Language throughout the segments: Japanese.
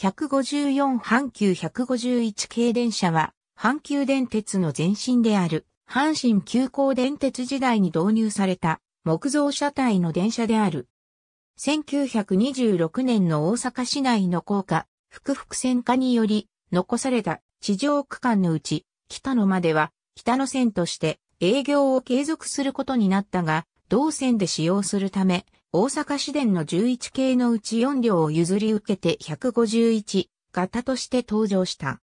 154阪急151系電車は、阪急電鉄の前身である、阪神急行電鉄時代に導入された、木造車体の電車である。1926年の大阪市内の高架、福々線化により、残された地上区間のうち、北野までは、北野線として営業を継続することになったが、同線で使用するため、大阪市電の11系のうち4両を譲り受けて151型として登場した。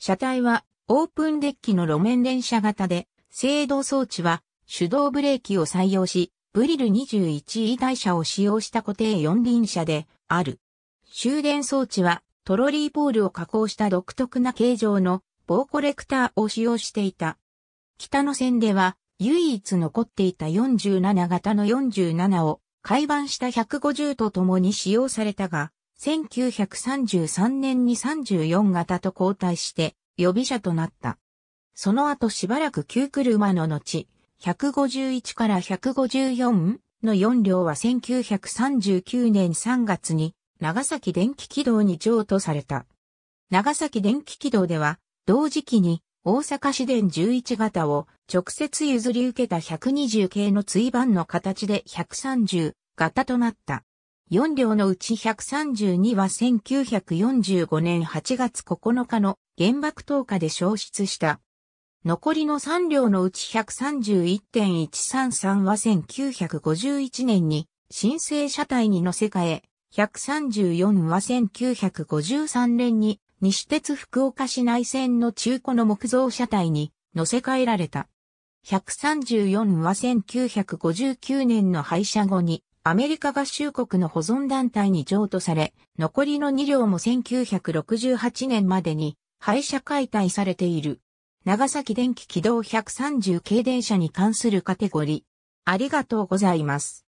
車体はオープンデッキの路面電車型で、制動装置は手動ブレーキを採用し、ブリル21位台車を使用した固定四輪車である。終電装置はトロリーポールを加工した独特な形状の棒コレクターを使用していた。北の線では唯一残っていた47型の47を改版した150と共に使用されたが、1933年に34型と交代して予備車となった。その後しばらく9車の後、151から154の4両は1939年3月に長崎電気軌道に譲渡された。長崎電気軌道では同時期に大阪市電11型を直接譲り受けた120系の追番の形で130型となった。4両のうち132は1945年8月9日の原爆投下で消失した。残りの3両のうち131.133は1951年に新生車体に乗せ替え、134は1953年に西鉄福岡市内線の中古の木造車体に乗せ替えられた。134は1959年の廃車後にアメリカ合衆国の保存団体に譲渡され、残りの2両も1968年までに廃車解体されている。長崎電気軌道130系電車に関するカテゴリー。ありがとうございます。